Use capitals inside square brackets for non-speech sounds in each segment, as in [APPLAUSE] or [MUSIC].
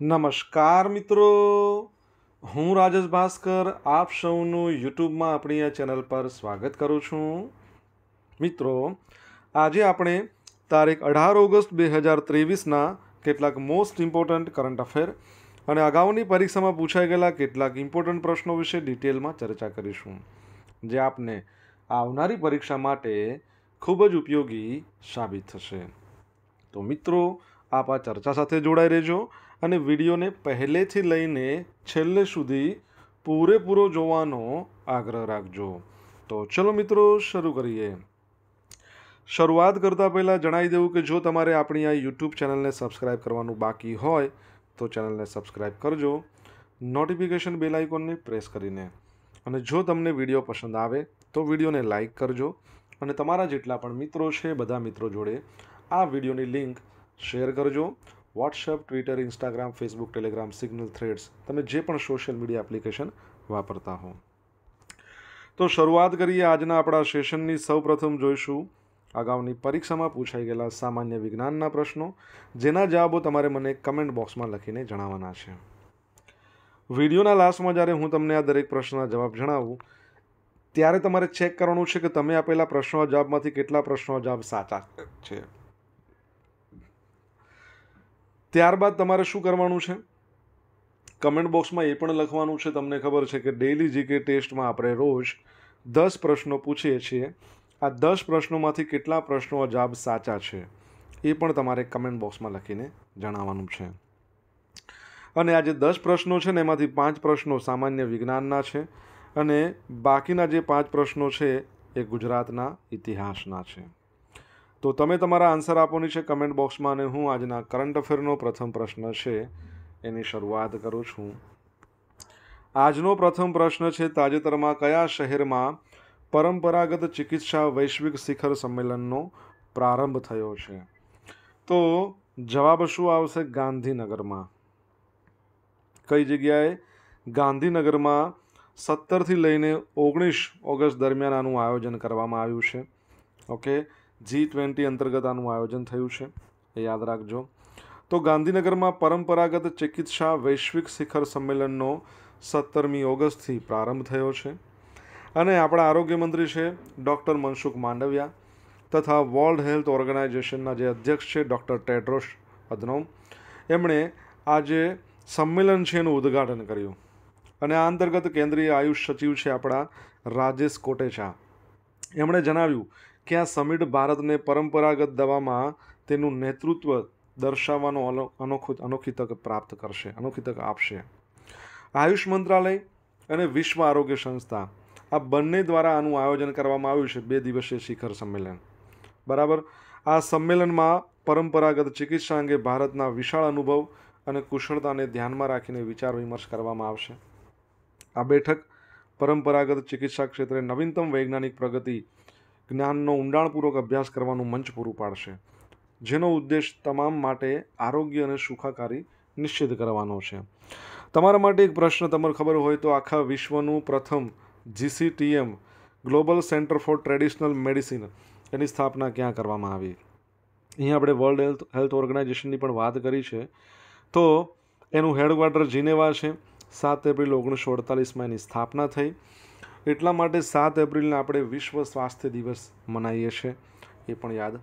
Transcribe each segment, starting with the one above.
નમસ્કાર મિત્રો હું રાજેશ ભાસ્કર આપ સૌનું યુટ્યુબમાં આપણી આ ચેનલ પર સ્વાગત કરું છું મિત્રો આજે આપણે તારીખ અઢાર ઓગસ્ટ બે હજાર ત્રેવીસના કેટલાક મોસ્ટ ઇમ્પોર્ટન્ટ કરંટ અફેર અને અગાઉની પરીક્ષામાં પૂછાઈ ગયેલા કેટલાક ઇમ્પોર્ટન્ટ પ્રશ્નો વિશે ડિટેલમાં ચર્ચા કરીશું જે આપને આવનારી પરીક્ષા માટે ખૂબ જ ઉપયોગી સાબિત થશે તો મિત્રો આપ આ ચર્ચા સાથે જોડાઈ રહેજો અને વિડીયોને પહેલેથી લઈને છેલ્લે સુધી પૂરેપૂરો જોવાનો આગ્રહ રાખજો તો ચલો મિત્રો શરૂ કરીએ શરૂઆત કરતાં પહેલાં જણાવી દેવું કે જો તમારે આપણી આ યુટ્યુબ ચેનલને સબસ્ક્રાઇબ કરવાનું બાકી હોય તો ચેનલને સબસ્ક્રાઇબ કરજો નોટિફિકેશન બેલ આઇકોનને પ્રેસ કરીને અને જો તમને વિડીયો પસંદ આવે તો વિડીયોને લાઇક કરજો અને તમારા જેટલા પણ મિત્રો છે બધા મિત્રો જોડે આ વિડીયોની લિંક શેર કરજો WhatsApp Twitter Instagram Facebook Telegram Signal Threads તમે જે પણ સોશિયલ મીડિયા એપ્લિકેશન વાપરતા હો તો શરૂઆત કરીએ આજના આપણા સેશનની સૌપ્રથમ જોઈશું અગાઉની પરીક્ષામાં પૂછાઈ ગયેલા સામાન્ય વિજ્ઞાનના પ્રશ્નો જેના જવાબો તમારે મને કમેન્ટ બોક્સમાં લખીને જણાવવાના છે વિડીયોના લાસ્ટમાં જ્યારે હું તમને આ દરેક પ્રશ્નના જવાબ જણાવું ત્યારે તમારે ચેક કરવાનું છે કે તમે આપેલા પ્રશ્નો જવાબમાંથી કેટલા પ્રશ્નો જવાબ સાચા છે ત્યારબાદ તમારે શું કરવાનું છે કમેન્ટ બોક્સમાં એ પણ લખવાનું છે તમને ખબર છે કે ડેલી જીકે ટેસ્ટમાં આપણે રોજ દસ પ્રશ્નો પૂછીએ છીએ આ દસ પ્રશ્નોમાંથી કેટલા પ્રશ્નો જવાબ સાચા છે એ પણ તમારે કમેન્ટ બોક્સમાં લખીને જણાવવાનું છે અને આ જે દસ પ્રશ્નો છે ને એમાંથી પાંચ પ્રશ્નો સામાન્ય વિજ્ઞાનના છે અને બાકીના જે પાંચ પ્રશ્નો છે એ ગુજરાતના ઇતિહાસના છે તો તમે તમારા આન્સર આપવાની છે કમેન્ટ બોક્સમાં અને હું આજના કરંટ અફેરનો પ્રથમ પ્રશ્ન છે એની શરૂઆત કરું છું આજનો પ્રથમ પ્રશ્ન છે તાજેતરમાં કયા શહેરમાં પરંપરાગત ચિકિત્સા વૈશ્વિક શિખર સંમેલનનો પ્રારંભ થયો છે તો જવાબ શું આવશે ગાંધીનગરમાં કઈ જગ્યાએ ગાંધીનગરમાં સત્તરથી લઈને ઓગણીસ ઓગસ્ટ દરમિયાન આનું આયોજન કરવામાં આવ્યું છે ઓકે જી ટ્વેન્ટી અંતર્ગત આનું આયોજન થયું છે એ યાદ રાખજો તો ગાંધીનગરમાં પરંપરાગત ચિકિત્સા વૈશ્વિક શિખર સંમેલનનો સત્તરમી ઓગસ્ટથી પ્રારંભ થયો છે અને આપણા આરોગ્ય મંત્રી છે ડૉક્ટર મનસુખ માંડવિયા તથા વર્લ્ડ હેલ્થ ઓર્ગેનાઇઝેશનના જે અધ્યક્ષ છે ડૉક્ટર ટેડ્રોસ અધનોમ એમણે આ જે સંમેલન છે એનું ઉદ્ઘાટન કર્યું અને આ અંતર્ગત કેન્દ્રીય આયુષ સચિવ છે આપણા રાજેશ કોટેચા એમણે જણાવ્યું કે આ સમિટ ભારતને પરંપરાગત દવામાં તેનું નેતૃત્વ દર્શાવવાનો અનોખો અનોખી તક પ્રાપ્ત કરશે અનોખી તક આપશે આયુષ મંત્રાલય અને વિશ્વ આરોગ્ય સંસ્થા આ બંને દ્વારા આનું આયોજન કરવામાં આવ્યું છે બે દિવસીય શિખર સંમેલન બરાબર આ સંમેલનમાં પરંપરાગત ચિકિત્સા અંગે ભારતના વિશાળ અનુભવ અને કુશળતાને ધ્યાનમાં રાખીને વિચાર વિમર્શ કરવામાં આવશે આ બેઠક પરંપરાગત ચિકિત્સા ક્ષેત્રે નવીનતમ વૈજ્ઞાનિક પ્રગતિ જ્ઞાનનો ઊંડાણપૂર્વક અભ્યાસ કરવાનું મંચ પૂરું પાડશે જેનો ઉદ્દેશ તમામ માટે આરોગ્ય અને સુખાકારી નિશ્ચિત કરવાનો છે તમારા માટે એક પ્રશ્ન તમને ખબર હોય તો આખા વિશ્વનું પ્રથમ GCTM Global centre for Traditional Medicine એની સ્થાપના ક્યાં કરવામાં આવી અહીંયા આપણે વર્લ્ડ હેલ્થ હેલ્થ ઓર્ગેનાઇઝેશનની પણ વાત કરી છે તો એનું હેડક્વાર્ટર જીનેવા છે સાત એપ્રિલ ઓગણીસો અડતાલીસમાં એની સ્થાપના થઈ એટલા માટે સાત એપ્રિલને આપણે વિશ્વ સ્વાસ્થ્ય દિવસ મનાવીએ છીએ એ પણ યાદ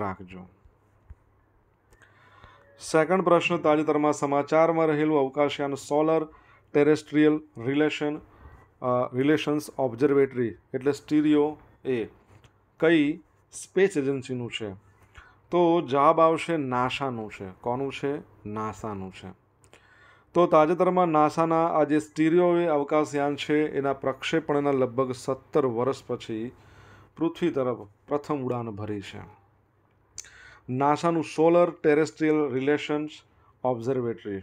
રાખજો સેકન્ડ પ્રશ્ન તાજેતરમાં સમાચારમાં રહેલું અવકાશયાન Solar Terrestrial relation Relations Observatory એટલે સ્ટીરિયો એ કઈ સ્પેસ એજન્સીનું છે તો જવાબ આવશે નાસાનું છે કોનું છે નાસાનું છે તો તાજેતરમાં નાસાના આ જે સ્ટીરિયોવે અવકાશયાન છે એના પ્રક્ષેપણના લગભગ સત્તર વર્ષ પછી પૃથ્વી તરફ પ્રથમ ઉડાન ભરી છે નાસાનું સોલર ટેરેસ્ટ્રીયલ રિલેશન્સ ઓબ્ઝર્વેટરી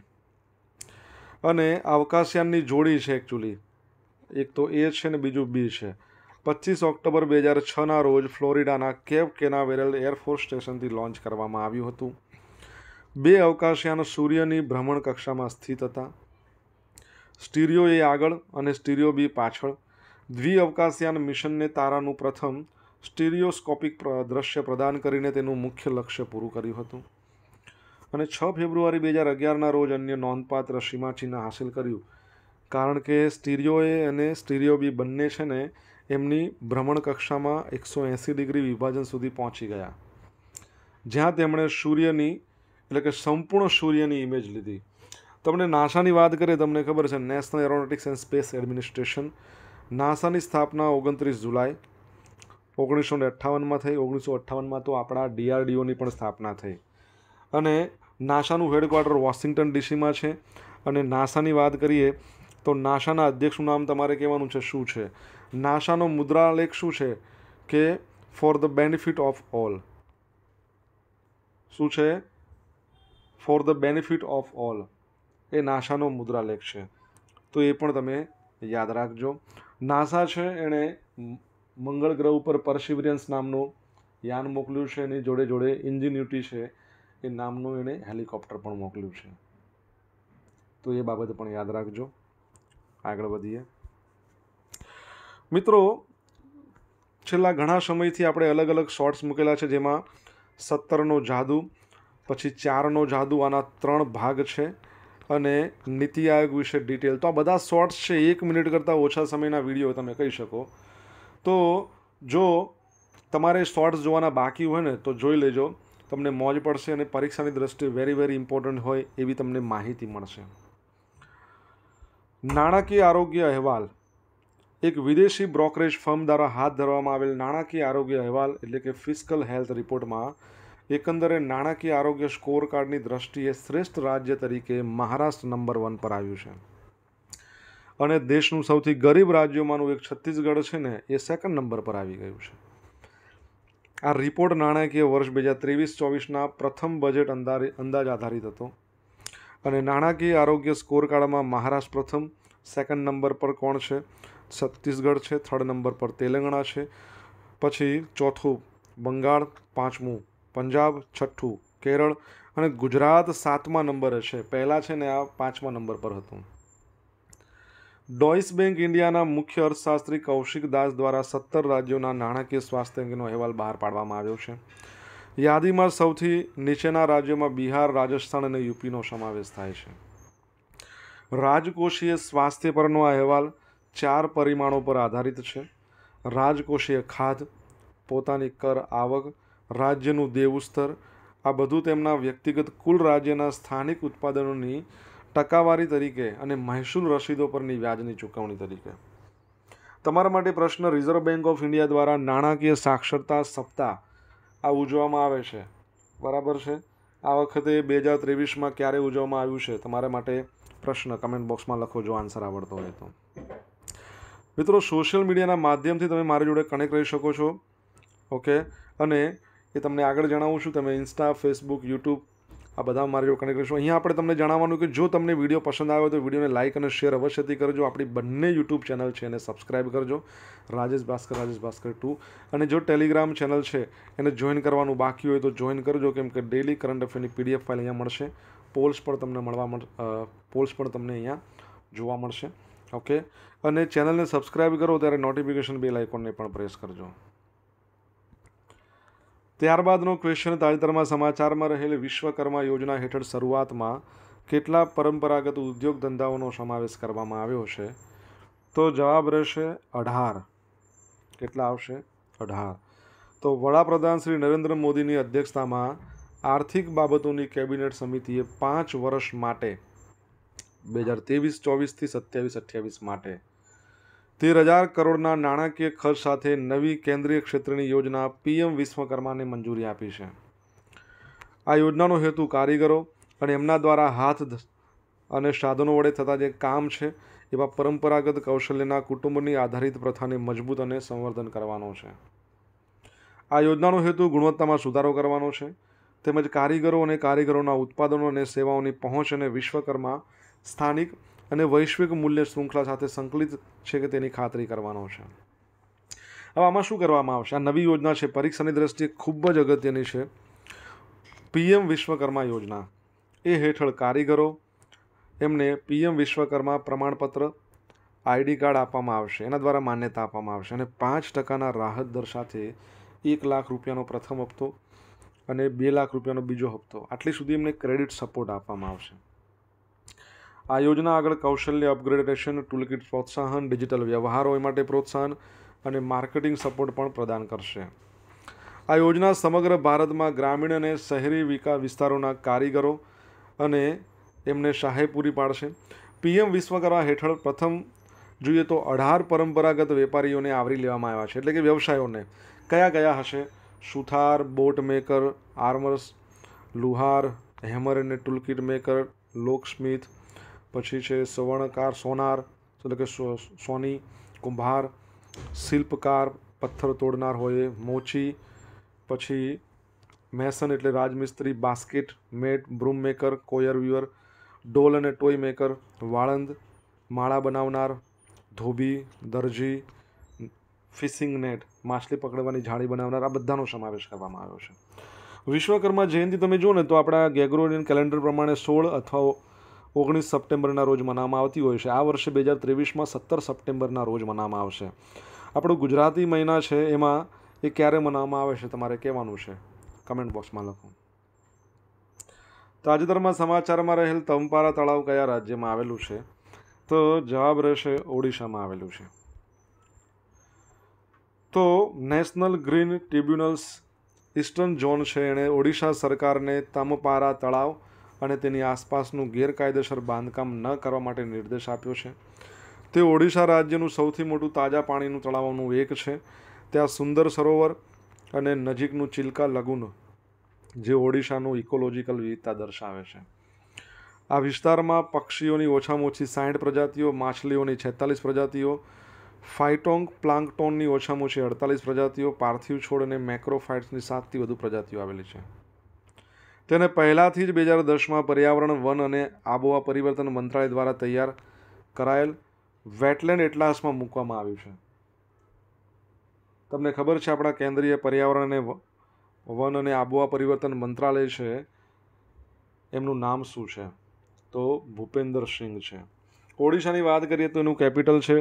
અને અવકાશયાનની જોડી છે એકચ્યુઅલી એક તો એ છે ને બીજું બી છે પચીસ ઓક્ટોબર બે હજાર છના રોજ ફ્લોરિડાના કેવ કેનાવેરલ એરફોર્સ સ્ટેશનથી લોન્ચ કરવામાં આવ્યું હતું બે અવકાશયાન સૂર્યની ભ્રમણ કક્ષામાં સ્થિત હતા સ્ટીરિયો એ આગળ અને સ્ટીરિયો બી પાછળ દ્વિઅવકાશયાન મિશનને તારાનું પ્રથમ સ્ટીરિયોસ્કોપિક દ્રશ્ય પ્રદાન કરીને તેનું મુખ્ય લક્ષ્ય પૂરું કર્યું હતું અને છ ફેબ્રુઆરી બે હજાર અગિયારના રોજ અન્ય નોંધપાત્ર સીમાચિહ્ન હાંસિલ કર્યું કારણ કે સ્ટીરિયોએ અને સ્ટીરિયો બી બંને છે ને એમની ભ્રમણ કક્ષામાં એકસો એંસી ડિગ્રી વિભાજન સુધી પહોંચી ગયા જ્યાં તેમણે સૂર્યની એટલે કે સંપૂર્ણ સૂર્યની ઇમેજ લીધી તમને નાસાની વાત કરીએ તમને ખબર છે National Aeronautics and Space Administration નાસાની સ્થાપના ઓગણત્રીસ જુલાઈ ઓગણીસો ને અઠ્ઠાવનમાં થઈ ઓગણીસો અઠ્ઠાવનમાં તો આપણા ડીઆરડીઓની પણ સ્થાપના થઈ અને નાસાનું હેડક્વાર્ટર વોશિંગ્ટન ડીસીમાં છે અને નાસાની વાત કરીએ તો નાસાના અધ્યક્ષનું નામ તમારે કહેવાનું છે શું છે નાસાનો મુદ્રાલેખ શું છે કે for the benefit of all શું છે for the benefit of all એ નાસાનો મુદ્રાલેખ છે તો એ પણ તમે યાદ રાખજો નાસા છે એણે મંગળ ગ્રહ ઉપર પરસિવરિયન્સ નામનું યાન મોકલ્યું છે એની જોડે જોડે ઇન્જિન્યુટી છે એ નામનું એણે હેલિકોપ્ટર પણ મોકલ્યું છે તો એ બાબત પણ યાદ રાખજો આગળ વધીએ મિત્રો છેલ્લા ઘણા સમયથી આપણે અલગ અલગ શોર્ટ્સ મૂકેલા છે જેમાં સત્તરનો જાદુ પછી ચારનો જાદુ આના ત્રણ ભાગ છે અને નીતિ આયોગ વિશે ડિટેલ તો આ બધા શોર્ટ્સ છે એક મિનિટ કરતાં ઓછા સમયના વિડીયો તમે કહી શકો તો જો તમારે શોર્ટ્સ જોવાના બાકી હોય ને તો જોઈ લેજો તમને મોજ પડશે અને પરીક્ષાની દ્રષ્ટિએ વેરી વેરી ઇમ્પોર્ટન્ટ હોય એવી તમને માહિતી મળશે નાણાકીય આરોગ્ય અહેવાલ એક વિદેશી બ્રોકરેજ ફર્મ દ્વારા હાથ ધરવામાં આવેલ નાણાકીય આરોગ્ય અહેવાલ એટલે કે ફિસ્કલ હેલ્થ રિપોર્ટમાં એકંદરે નાણાકીય આરોગ્ય સ્કોર કાર્ડની દ્રષ્ટિએ શ્રેષ્ઠ રાજ્ય તરીકે મહારાષ્ટ્ર નંબર વન પર આવ્યું છે અને દેશનું સૌથી ગરીબ રાજ્યોમાંનું એક છત્તીસગઢ છે ને એ સેકન્ડ નંબર પર આવી ગયું છે આ રિપોર્ટ નાણાકીય વર્ષ બે હજાર ત્રેવીસ ચોવીસના પ્રથમ બજેટ અંદાજ આધારિત હતો અને નાણાકીય આરોગ્ય સ્કોર કાર્ડમાં મહારાષ્ટ્ર પ્રથમ સેકન્ડ નંબર પર કોણ છે છત્તીસગઢ છે થર્ડ નંબર પર તેલંગણા છે પછી ચોથું બંગાળ પાંચમું પંજાબ છઠ્ઠું કેરળ અને ગુજરાત સાતમા નંબરે છે પહેલાં છે ને આ પાંચમા નંબર પર હતું ડોઈસ બેંક ઇન્ડિયાના મુખ્ય અર્થશાસ્ત્રી કૌશિક દાસ દ્વારા સત્તર રાજ્યોના નાણાકીય સ્વાસ્થ્ય અંગેનો અહેવાલ બહાર પાડવામાં આવ્યો છે યાદીમાં સૌથી નીચેના રાજ્યોમાં બિહાર રાજસ્થાન અને યુપીનો સમાવેશ થાય છે રાજકોષીય સ્વાસ્થ્ય પરનો આ અહેવાલ ચાર પરિમાણો પર આધારિત છે રાજકોષીય ખાધ પોતાની કર આવક રાજ્યનું દેવું સ્તર આ બધું તેમના વ્યક્તિગત કુલ રાજ્યના સ્થાનિક ઉત્પાદનોની ટકાવારી તરીકે અને મહેસૂલ રસીદો પરની વ્યાજની ચૂકવણી તરીકે તમારા માટે પ્રશ્ન રિઝર્વ બેંક ઓફ ઇન્ડિયા દ્વારા નાણાકીય સાક્ષરતા સપ્તાહ આ ઉજવવામાં આવે છે બરાબર છે આ વખતે બે હજાર ત્રેવીસમાં ક્યારે ઉજવવામાં આવ્યું છે તમારા માટે પ્રશ્ન કમેન્ટ બોક્સમાં લખો જો આન્સર આવડતો હોય તો મિત્રો સોશિયલ મીડિયાના માધ્યમથી તમે મારી જોડે કનેક્ટ રહી શકો છો ઓકે અને એ તમને આગળ જણાવું છું તમે ઇન્સ્ટા ફેસબુક યુટ્યુબ આ બધા મારી જોડે કનેક્ટ રહેશો અહીંયા આપણે તમને જણાવવાનું કે જો તમને વિડીયો પસંદ આવ્યો તો વિડીયોને લાઇક અને શેર અવશ્યથી કરજો આપણી બંને યુટ્યુબ ચેનલ છે એને સબસ્ક્રાઈબ કરજો રાજેશ ભાસ્કર રાજેશ ભાસ્કર ટુ અને જો ટેલિગ્રામ ચેનલ છે એને જોઈન કરવાનું બાકી હોય તો જોઈન કરજો કેમ કે ડેલી કરંટ અફેરની પીડીએફ ફાઇલ અહીંયા મળશે પોલ્સ પણ તમને મળવા પોલ્સ પણ તમને અહીંયા જોવા મળશે ઓકે અને ચેનલને સબસ્ક્રાઈબ કરો ત્યારે નોટિફિકેશન બેલ આઇકોનને પણ પ્રેસ કરજો ત્યારબાદનો ક્વેશ્ચન તાજેતરમાં સમાચારમાં રહેલ વિશ્વકર્મા યોજના હેઠળ શરૂઆતમાં કેટલા પરંપરાગત ઉદ્યોગ ધંધાઓનો સમાવેશ કરવામાં આવ્યો છે તો જવાબ રહેશે અઢાર કેટલા આવશે અઢાર તો વડાપ્રધાન શ્રી નરેન્દ્ર મોદીની અધ્યક્ષતામાં આર્થિક બાબતોની કેબિનેટ સમિતિએ પાંચ વર્ષ માટે બે હજાર ત્રેવીસ ચોવીસથી સત્યાવીસ અઠ્યાવીસ માટે તેર હજાર કરોડના નાણાકીય ખર્ચ સાથે નવી કેન્દ્રીય ક્ષેત્રની યોજના પીએમ વિશ્વકર્માને મંજૂરી આપી છે આ યોજનાનો હેતુ કારીગરો અને એમના દ્વારા હાથ અને સાધનો વડે થતા જે કામ છે એવા પરંપરાગત કૌશલ્યના કુટુંબની આધારિત પ્રથાને મજબૂત અને સંવર્ધન કરવાનો છે આ યોજનાનો હેતુ ગુણવત્તામાં સુધારો કરવાનો છે તેમજ કારીગરો અને કારીગરોના ઉત્પાદનો અને સેવાઓની પહોંચ અને વિશ્વકર્મા સ્થાનિક અને વૈશ્વિક મૂલ્ય શૃંખલા સાથે સંકલિત છે કે તેની ખાતરી કરવાનો છે હવે આમાં શું કરવામાં આવશે આ નવી યોજના છે પરીક્ષાની દ્રષ્ટિએ ખૂબ જ અગત્યની છે પીએમ વિશ્વકર્મા યોજના એ હેઠળ કારીગરો એમને પીએમ વિશ્વકર્મા પ્રમાણપત્ર આઈડી કાર્ડ આપવામાં આવશે એના દ્વારા માન્યતા આપવામાં આવશે અને પાંચ ટકાના રાહત દર સાથે એક લાખ રૂપિયાનો પ્રથમ હપ્તો અને બે લાખ રૂપિયાનો બીજો હપ્તો આટલી સુધી એમને ક્રેડિટ સપોર્ટ આપવામાં આવશે આ યોજના આગળ કૌશલ્ય અપગ્રેડેશન ટૂલકીટ પ્રોત્સાહન ડિજિટલ વ્યવહારો માટે પ્રોત્સાહન અને માર્કેટિંગ સપોર્ટ પણ પ્રદાન કરશે આ યોજના સમગ્ર ભારતમાં ગ્રામીણ અને શહેરી વિકાસ વિસ્તારોના કારીગરો અને એમને સહાય પૂરી પાડશે પીએમ વિશ્વકર્મા હેઠળ પ્રથમ જોઈએ તો અઢાર પરંપરાગત વેપારીઓને આવરી લેવામાં આવ્યા છે એટલે કે વ્યવસાયોને કયા કયા હશે સુથાર બોટ મેકર આર્મર્સ લુહાર હેમર અને ટૂલકીટ મેકર લોકસ્મિથ પછી છે સવર્ણકાર સોનાર એટલે કે સોની કુંભાર શિલ્પકાર પથ્થર તોડનાર હોય મોચી પછી મેસન એટલે રાજમિસ્ત્રી basket mat broom maker coir weaver doll અને ટોય મેકર વાળંદ માળા બનાવનાર ધોબી દરજી ફિશિંગ નેટ માછલી પકડવાની જાળી બનાવનાર આ બધાનો સમાવેશ કરવામાં આવ્યો છે વિશ્વકર્મા જયંતિ તમે જુઓ ને તો આપણા ગેગ્રોરિયન કેલેન્ડર પ્રમાણે સોળ અથવા ઓગણીસ સપ્ટેમ્બરના રોજ મનાવવામાં આવતી હોય છે આ વર્ષે બે હજાર ત્રેવીસમાં સત્તર સપ્ટેમ્બરના રોજ મનાવવામાં આવશે આપણો ગુજરાતી મહિના છે એમાં એ ક્યારે મનાવવામાં આવે છે તમારે કહેવાનું છે કમેન્ટ બોક્સમાં લખો તાજેતરમાં સમાચારમાં રહેલ તમપારા તળાવ કયા રાજ્યમાં આવેલું છે તો જવાબ રહેશે ઓડિશામાં આવેલું છે તો national green tribunals eastern zone છે એણે ઓડિશા સરકારને તમપારા તળાવ અને તેની આસપાસનું ગેરકાયદેસર બાંધકામ ન કરવા માટે નિર્દેશ આપ્યો છે તે ઓડિશા રાજ્યનું સૌથી મોટું તાજા પાણીનું તળાવનું એક છે ત્યાં સુંદર સરોવર અને નજીકનું ચિલકા લગુન જે ઓડિશાનું ઇકોલોજીકલ વિવિધતા દર્શાવે છે આ વિસ્તારમાં પક્ષીઓની ઓછામાં ઓછી સાઠ પ્રજાતિઓ માછલીઓની છેતાલીસ પ્રજાતિઓ ફાઇટોંગ પ્લાન્કટોનની ઓછામાં ઓછી અડતાલીસ પ્રજાતિઓ પાર્થિવ છોડ અને મેક્રોફાઇટ્સની સાતથી વધુ પ્રજાતિઓ આવેલી છે તેને પહેલાંથી જ બે હજાર દસમાં પર્યાવરણ વન અને આબોહવા પરિવર્તન મંત્રાલય દ્વારા તૈયાર કરાયેલ વેટલેન્ડ એટલાસમાં મૂકવામાં આવ્યું છે તમને ખબર છે આપણા કેન્દ્રીય પર્યાવરણ અને વન અને આબોહવા પરિવર્તન મંત્રાલય છે એમનું નામ શું છે તો ભૂપેન્દર સિંહ છે ઓડિશાની વાત કરીએ તો એનું કેપિટલ છે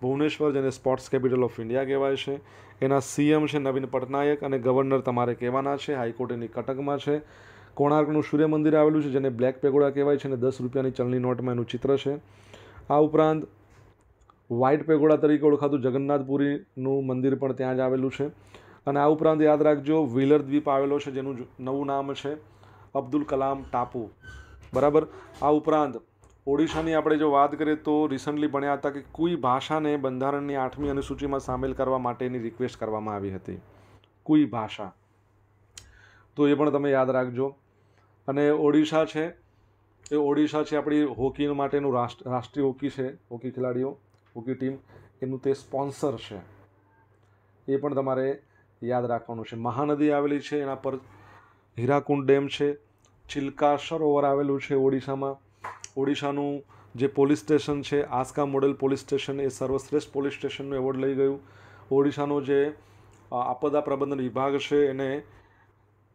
ભુવનેશ્વર જેને સ્પોર્ટ્સ કેપિટલ ઓફ ઇન્ડિયા કહેવાય છે એના સીએમ છે નવીન પટનાયક અને ગવર્નર તમારે કહેવાના છે હાઈકોર્ટ એની કટકમાં છે કોણાર્કનું સૂર્ય મંદિર આવેલું છે જેને બ્લેક પેગોડા કહેવાય છે અને દસ રૂપિયાની ચલણી નોટમાં એનું ચિત્ર છે આ ઉપરાંત વ્હાઇટ પેગોડા તરીકે ઓળખાતું જગન્નાથપુરીનું મંદિર પણ ત્યાં જ આવેલું છે અને આ ઉપરાંત યાદ રાખજો વ્હીલર દ્વીપ આવેલો છે જેનું નવું નામ છે અબ્દુલ કલામ ટાપુ બરાબર આ ઉપરાંત ઓડિશાની આપણે જો વાત કરીએ તો રિસન્ટલી ભણ્યા હતા કે કોઈ ભાષાને બંધારણની આઠમી અનુસૂચિમાં સામેલ કરવા માટેની રિક્વેસ્ટ કરવામાં આવી હતી કોઈ ભાષા તો એ પણ તમે યાદ રાખજો અને ઓડિશા છે એ ઓડિશા છે આપણી હોકી માટેનું રાષ્ટ્ર રાષ્ટ્રીય હોકી છે હોકી ખેલાડીઓ હોકી ટીમ એનું તે સ્પોન્સર છે એ પણ તમારે યાદ રાખવાનું છે મહાનદી આવેલી છે એના પર હીરાકુંડ ડેમ છે ચિલ્કા સરોવર આવેલું છે ઓડિશામાં ઓડિશાનું જે પોલીસ સ્ટેશન છે આસ્કા મોડેલ પોલીસ સ્ટેશન એ સર્વશ્રેષ્ઠ પોલીસ સ્ટેશનનો એવોર્ડ લઈ ગયું ઓડિશાનો જે આપદા પ્રબંધન વિભાગ છે એને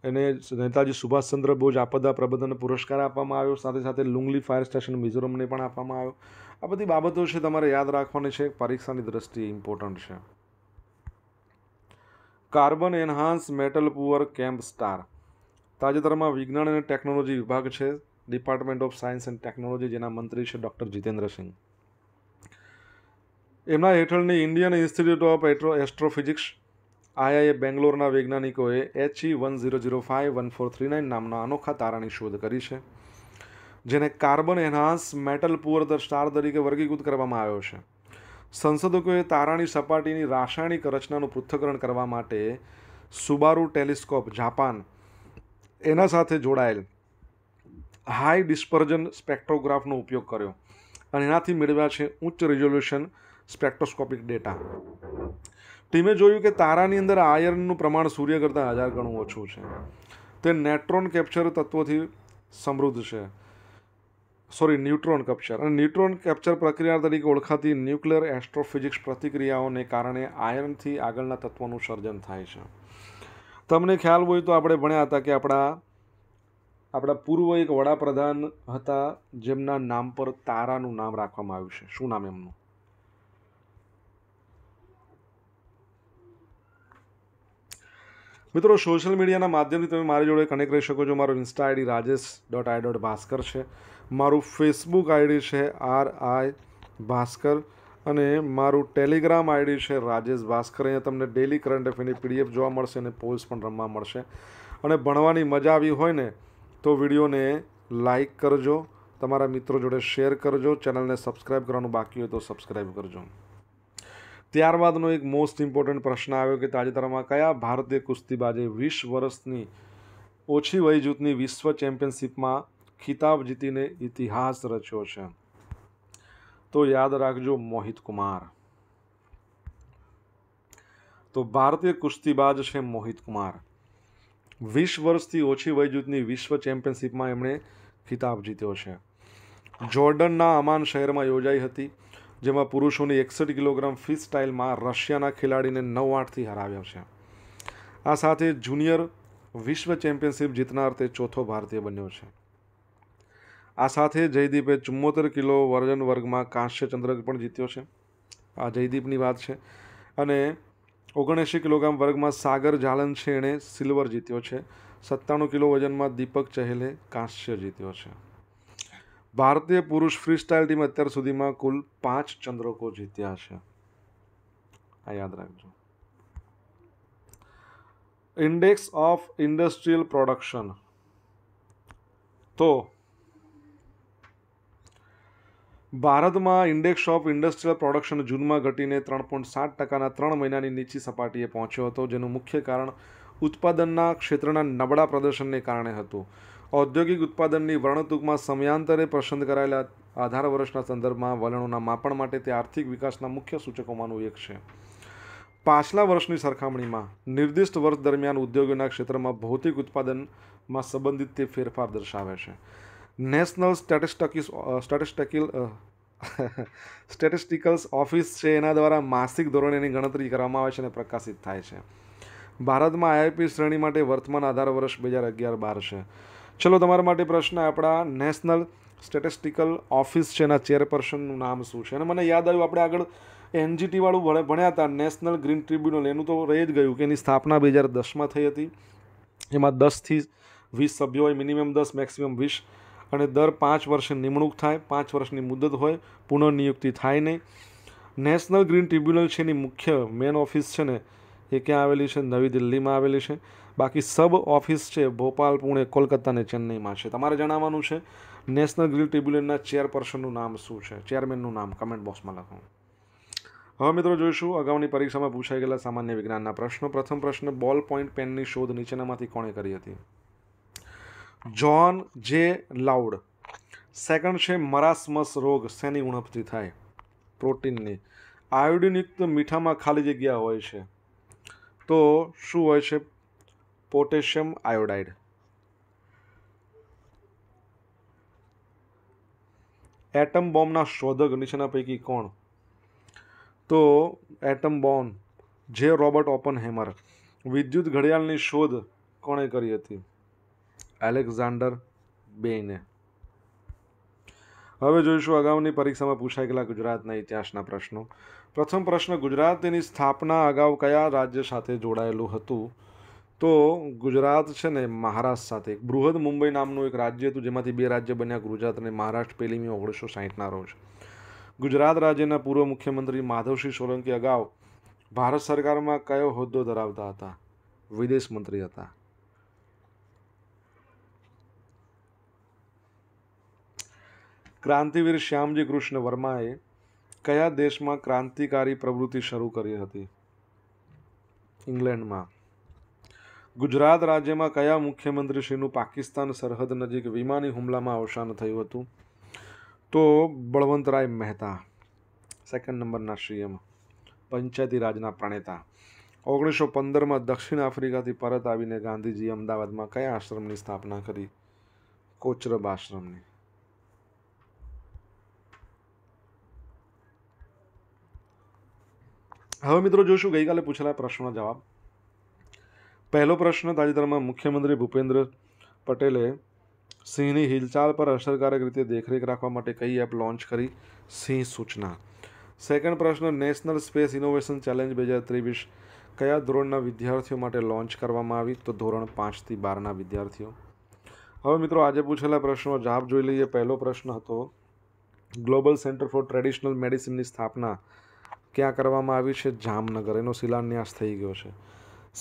એને નેતાજી સુભાષચંદ્ર બોઝ આપદા પ્રબંધન પુરસ્કાર આપવામાં આવ્યો સાથે સાથે લુંગલી ફાયર સ્ટેશન મિઝોરમને પણ આપવામાં આવ્યો આ બધી બાબતો છે તમારે યાદ રાખવાની છે પરીક્ષાની દ્રષ્ટિએ ઇમ્પોર્ટન્ટ છે carbon enhance metal poor camp star તાજેતરમાં વિજ્ઞાન અને ટેકનોલોજી વિભાગ છે department of science and technology જેના મંત્રી છે ડૉક્ટર જીતેન્દ્ર સિંહ એમના હેઠળની ઇન્ડિયન ઇન્સ્ટિટ્યૂટ ઓફ એટ્રો એસ્ટ્રોફિઝિક્સ આઈઆઈએ બેંગ્લોરના વૈજ્ઞાનિકોએ HE one zero zero five one four three nine નામના અનોખા તારાની શોધ કરી છે જેને carbon enhance metal poor the star તરીકે વર્ગીકૃત કરવામાં આવ્યો છે સંશોધકોએ તારાની સપાટીની રાસાયણિક રચનાનું પૃથ્થકરણ કરવા માટે સુબારુ ટેલિસ્કોપ જાપાન એના સાથે જોડાયેલ હાઈ ડિસ્પર્જન સ્પેક્ટ્રોગ્રાફનો ઉપયોગ કર્યો અને એનાથી મેળવ્યા છે ઉચ્ચ રિઝોલ્યુશન સ્પેક્ટ્રોસ્કોપિક ડેટા ટીમે જોયું કે તારાની અંદર આયર્નનું પ્રમાણ સૂર્ય કરતાં હજાર ગણું ઓછું છે તે નેટ્રોન કેપ્ચર તત્વોથી સમૃદ્ધ છે સોરી ન્યુટ્રોન કેપ્ચર અને ન્યુટ્રોન કેપ્ચર પ્રક્રિયા તરીકે ઓળખાતી ન્યુક્લિયર એસ્ટ્રોફિઝિક્સ પ્રતિક્રિયાઓને કારણે આયર્નથી આગળના તત્વોનું સર્જન થાય છે તમને ખ્યાલ હોય તો આપણે ભણ્યા હતા કે આપણા આપણા પૂર્વ એક વડાપ્રધાન હતા જેમના નામ પર તારાનું નામ રાખવામાં આવ્યું છે શું નામ એમનું મિત્રો સોશિયલ મીડિયાના માધ્યમથી તમે મારી જોડે કનેક્ટ રહી શકો છો મારો insta ID Rajesh dot I dot Bhaskar છે મારું ફેસબુક આઈડી છે આર આઈ ભાસ્કર અને મારું ટેલિગ્રામ આઈડી છે રાજેશ ભાસ્કર અહીંયા તમને ડેલી કરંટ અફેરની પીડીએફ જોવા મળશે અને પોઝ પણ રમવા મળશે અને ભણવાની મજા આવી હોય ને તો વિડીયોને લાઇક કરજો તમારા મિત્રો જોડે શેર કરજો ચેનલને સબસ્ક્રાઇબ કરવાનું બાકી હોય તો સબસ્ક્રાઈબ કરજો ત્યારબાદનો એક મોસ્ટ ઇમ્પોર્ટન્ટ પ્રશ્ન આવ્યો કે તાજેતરમાં કયા ભારતીય કુસ્તીબાજે વીસ વર્ષની ઓછી વય જૂથની વિશ્વ ચેમ્પિયનશિપમાં ખિતાબ જીતીને ઇતિહાસ રચ્યો છે તો યાદ રાખજો મોહિત કુમાર તો ભારતીય કુસ્તીબાજ છે મોહિત કુમાર વીસ વર્ષથી ઓછી વય જૂથની વિશ્વ ચેમ્પિયનશિપમાં એમણે ખિતાબ જીત્યો છે જોર્ડનના અમાન શહેરમાં યોજાઈ હતી જેમાં પુરુષોની એકસઠ કિલોગ્રામ ફ્રી સ્ટાઇલમાં રશિયાના ખેલાડીને નવ આઠથી હરાવ્યો છે આ સાથે જુનિયર વિશ્વ ચેમ્પિયનશિપ જીતનાર તે ચોથો ભારતીય બન્યો છે આ સાથે જયદીપે ચુમ્મોતેર કિલો વર્જન વર્ગમાં કાંસ્ય ચંદ્રક પણ જીત્યો છે આ જયદીપની વાત છે અને ઓગણએંશી કિલોગ્રામ વર્ગમાં સાગર જાલન છે એણે સિલ્વર જીત્યો છે સત્તાણું કિલો વજનમાં દીપક ચહેલે કાંસ્ય જીત્યો છે ભારતીય પુરુષ ફ્રી સ્ટાઇલ ટીમે અત્યાર સુધીમાં કુલ પાંચ ચંદ્રકો જીત્યા છે આ યાદ રાખજો ઇન્ડેક્સ ઓફ ઇન્ડસ્ટ્રીયલ પ્રોડક્શન તો ભારતમાં ઇન્ડેક્સ ઓફ ઇન્ડસ્ટ્રીયલ પ્રોડક્શન જૂનમાં ઘટીને ત્રણ પોઈન્ટ સાત ટકાના ત્રણ મહિનાની નીચી સપાટીએ પહોંચ્યો હતો જેનું મુખ્ય કારણ ઉત્પાદનના ક્ષેત્રના નબળા પ્રદર્શનને કારણે હતું ઔદ્યોગિક ઉત્પાદનની વર્ણતુકમાં સમયાંતરે પસંદ કરાયેલા આધાર વર્ષના સંદર્ભમાં વલણોના માપણ માટે તે આર્થિક વિકાસના મુખ્ય સૂચકોમાંનું એક છે પાછલા વર્ષની સરખામણીમાં નિર્દિષ્ટ વર્ષ દરમિયાન ઉદ્યોગોના ક્ષેત્રમાં ભૌતિક ઉત્પાદનમાં સંબંધિત તે ફેરફાર દર્શાવે છે national statistics statistical [LAUGHS] statisticals office છે એના દ્વારા માસિક ધોરણેની ગણતરી કરવામાં આવે છે અને પ્રકાશિત થાય છે ભારતમાં આઈઆઈપી શ્રેણી માટે વર્તમાન આધાર વર્ષ બે હજાર અગિયાર બાર છે ચલો તમારા માટે પ્રશ્ન આપણા નેશનલ સ્ટેટિસ્ટિકલ ઓફિસ છે એના ચેરપર્સનનું નામ શું છે અને મને યાદ આવ્યું આપણે આગળ એનજીટીવાળું ભણે ભણ્યા હતા નેશનલ ગ્રીન ટ્રિબ્યુનલ એનું તો રહી જ ગયું કે એની સ્થાપના બે હજાર દસમાં થઈ હતી એમાં દસથી વીસ સભ્યો હોય મિનિમમ દસ મેક્સિમમ વીસ અને દર પાંચ વર્ષે નિમણૂક થાય પાંચ વર્ષની મુદત હોય પુનઃનિયુક્તિ થાય નહીં નેશનલ ગ્રીન ટ્રિબ્યુનલ છે એની મુખ્ય મેન ઓફિસ છે ને એ ક્યાં આવેલી છે નવી દિલ્હીમાં આવેલી છે બાકી સબ ઓફિસ છે ભોપાલ પુણે કોલકાતા અને ચેન્નઈમાં છે તમારે જણાવવાનું છે નેશનલ ગ્રીલ ટ્રિબ્યુનલના ચેરપર્સનનું નામ શું છે ચેરમેનનું નામ કમેન્ટ બોક્સમાં લખો હવે મિત્રો જોઈશું અગાઉની પરીક્ષામાં પૂછાઈ ગયેલા સામાન્ય વિજ્ઞાનના પ્રશ્નો પ્રથમ પ્રશ્ન બોલ પોઈન્ટ પેનની શોધ નીચેનામાંથી કોણે કરી હતી જ્હોન જે લાઉડ સેકન્ડ છે મરાસમસ રોગ શેની ઉણપથી થાય પ્રોટીનની આયોડિનયુક્ત મીઠામાં ખાલી જગ્યા હોય છે તો શું હોય છે પોટેશિયમ આયોડાઇડ એટમ બોમ્બના શોધક નીચેના પૈકી કોણ તો એટમ બોમ્બ જે રોબર્ટ ઓપન હેમર વિદ્યુત ઘડિયાળની શોધ કોણે કરી હતી એલેક્ઝાન્ડર બેને હવે જોઈશું અગાઉની પરીક્ષામાં પૂછાય ગયેલા ગુજરાતના ઇતિહાસના પ્રશ્નો પ્રથમ પ્રશ્ન ગુજરાતની સ્થાપના અગાઉ કયા રાજ્ય સાથે જોડાયેલું હતું તો ગુજરાત છે ને મહારાષ્ટ્ર સાથે એક બૃહદ મુંબઈ નામનું એક રાજ્ય હતું જેમાંથી બે રાજ્ય બન્યા ગુજરાત અને મહારાષ્ટ્ર પહેલીમી ઓગણીસો સાહીઠના રોજ ગુજરાત રાજ્યના પૂર્વ મુખ્યમંત્રી માધવસિંહ સોલંકી અગાઉ ભારત સરકારમાં કયો હોદ્દો ધરાવતા હતા વિદેશ મંત્રી હતા ક્રાંતિવીર શ્યામજી કૃષ્ણ વર્માએ કયા દેશમાં ક્રાંતિકારી પ્રવૃત્તિ શરૂ કરી હતી ઇંગ્લેન્ડમાં ગુજરાત રાજ્યમાં કયા મુખ્યમંત્રીશ્રીનું પાકિસ્તાન સરહદ નજીક વિમાની હુમલામાં અવસાન થયું હતું તો બળવંતરાય મહેતા સેકન્ડ નંબરના સીએમ પંચાયતી રાજના પ્રણેતા ઓગણીસો પંદરમાં દક્ષિણ આફ્રિકાથી પરત આવીને ગાંધીજી અમદાવાદમાં કયા આશ્રમની સ્થાપના કરી કોચરબ આશ્રમની હવે મિત્રો જોશું ગઈકાલે પૂછેલા પ્રશ્નનો જવાબ પહેલો પ્રશ્ન તાજેતરમાં મુખ્યમંત્રી ભૂપેન્દ્ર પટેલે સિંહની હિલચાલ પર અસરકારક રીતે દેખરેખ રાખવા માટે કઈ એપ લોન્ચ કરી સિંહ સૂચના સેકન્ડ પ્રશ્ન નેશનલ સ્પેસ ઇનોવેશન ચેલેન્જ બે હજાર ત્રેવીસ કયા ધોરણના વિદ્યાર્થીઓ માટે લોન્ચ કરવામાં આવી તો ધોરણ પાંચથી બારના વિદ્યાર્થીઓ હવે મિત્રો આજે પૂછેલા પ્રશ્નો જવાબ જોઈ લઈએ પહેલો પ્રશ્ન હતો ગ્લોબલ સેન્ટર ફોર ટ્રેડિશનલ મેડિસિનની સ્થાપના ક્યાં કરવામાં આવી છે જામનગર એનો શિલાન્યાસ થઈ ગયો છે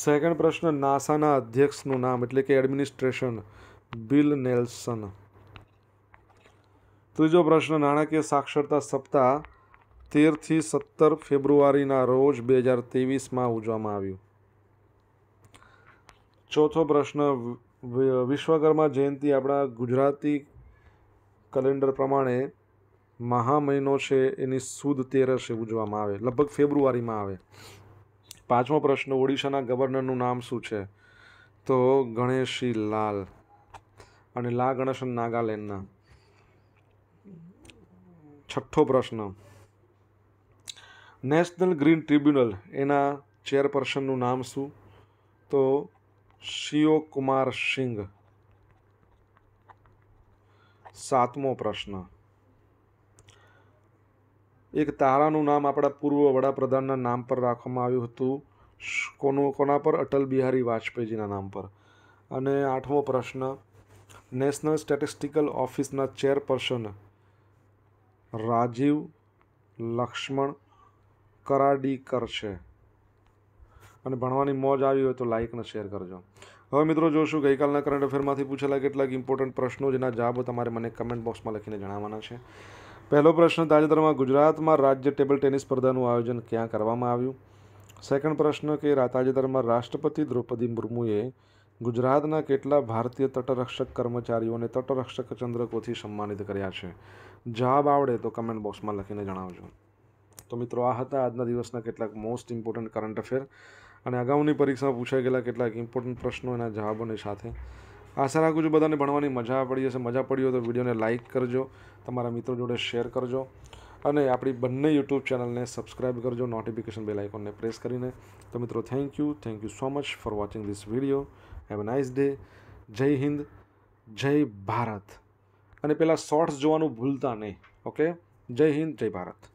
સેકન્ડ પ્રશ્ન નાસાના અધ્યક્ષનું નામ એટલે કે એડમિનિસ્ટ્રેશન બિલ નેલ્સન ત્રીજો પ્રશ્ન નાણાકીય સાક્ષરતા સપ્તાહ તેરથી સત્તર ફેબ્રુઆરીના રોજ બે હજાર ત્રેવીસમાં ઉજવવામાં આવ્યું ચોથો પ્રશ્ન વિશ્વકર્મા જયંતિ આપણા ગુજરાતી કેલેન્ડર પ્રમાણે મહા મહિનો છે એની સુદ તેરસે ઉજવવામાં આવે લગભગ ફેબ્રુઆરીમાં આવે પાંચમો પ્રશ્ન ઓડિશાના ગવર્નરનું નામ શું છે તો ગણેશી લાલ અને લા ગણેશન નાગાલેન્ડના છઠ્ઠો પ્રશ્ન નેશનલ ગ્રીન ટ્રિબ્યુનલ એના ચેરપર્સનનું નામ શું તો શિવ કુમાર સિંઘ સાતમો પ્રશ્ન એક તારાનું નામ આપણા પૂર્વ વડાપ્રધાનના નામ પર રાખવામાં આવ્યું હતું કોનું કોના પર અટલ બિહારી વાજપેયીજીના નામ પર અને આઠમો પ્રશ્ન નેશનલ સ્ટેટિસ્ટિકલ ઓફિસના ચેરપર્સન રાજીવ લક્ષ્મણ કરાડીકર છે અને ભણવાની મોજ આવી હોય તો લાઇક અને શેર કરજો હવે મિત્રો જોશું ગઈકાલના કરંટ અફેરમાંથી પૂછેલા કેટલાક ઇમ્પોર્ટન્ટ પ્રશ્નો જેના જવાબો તમારે મને કમેન્ટ બોક્સમાં લખીને જણાવવાના છે પહેલો પ્રશ્ન તાજેતરમાં ગુજરાતમાં રાજ્ય ટેબલ ટેનિસ સ્પર્ધાનું આયોજન ક્યાં કરવામાં આવ્યું સેકન્ડ પ્રશ્ન કે તાજેતરમાં રાષ્ટ્રપતિ દ્રૌપદી મુર્મુએ ગુજરાતના કેટલા ભારતીય તટરક્ષક કર્મચારીઓને તટરક્ષક ચંદ્રકોથી સન્માનિત કર્યા છે જવાબ આવડે તો કમેન્ટ બોક્સમાં લખીને જણાવજો તો મિત્રો આ હતા આજના દિવસના કેટલાક મોસ્ટ ઇમ્પોર્ટન્ટ કરંટ અફેર અને અગાઉની પરીક્ષામાં પૂછાઈ ગયેલા કેટલાક ઇમ્પોર્ટન્ટ પ્રશ્નો એના જવાબોની સાથે આશા રાખું છું બધાને ભણવાની મજા પડી હશે મજા પડી હોય તો વિડીયોને લાઇક કરજો તમારા મિત્રો જોડે શેર કરજો અને આપણી બંને યુટ્યુબ ચેનલને સબસ્ક્રાઇબ કરજો નોટિફિકેશન બેલ આઇકોનને પ્રેસ કરીને તો મિત્રો thank you thank you so much for watching this video have a nice day જય હિન્દ જય ભારત અને પેલા શોર્ટ્સ જોવાનું ભૂલતા નહીં ઓકે જય હિન્દ જય ભારત